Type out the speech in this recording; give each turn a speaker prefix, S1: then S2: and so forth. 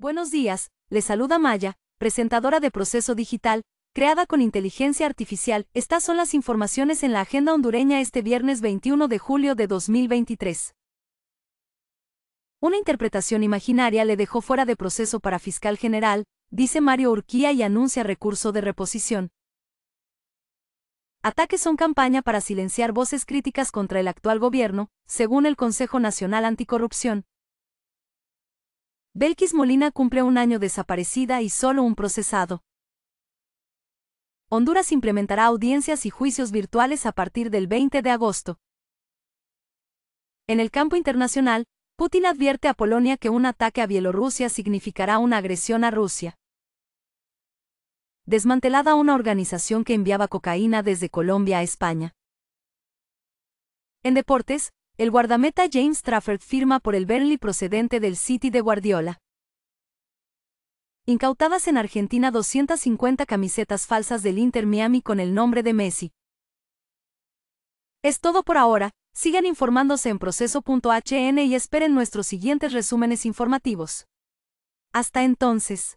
S1: Buenos días, le saluda Maya, presentadora de Proceso Digital, creada con inteligencia artificial. Estas son las informaciones en la agenda hondureña este viernes 21 de julio de 2023. Una interpretación imaginaria le dejó fuera de proceso para fiscal general, dice Mario Urquía y anuncia recurso de reposición. Ataques son campaña para silenciar voces críticas contra el actual gobierno, según el Consejo Nacional Anticorrupción. Belkis Molina cumple un año desaparecida y solo un procesado. Honduras implementará audiencias y juicios virtuales a partir del 20 de agosto. En el campo internacional, Putin advierte a Polonia que un ataque a Bielorrusia significará una agresión a Rusia. Desmantelada una organización que enviaba cocaína desde Colombia a España. En deportes, el guardameta James Trafford firma por el Burnley procedente del City de Guardiola. Incautadas en Argentina 250 camisetas falsas del Inter Miami con el nombre de Messi. Es todo por ahora, sigan informándose en proceso.hn y esperen nuestros siguientes resúmenes informativos. Hasta entonces.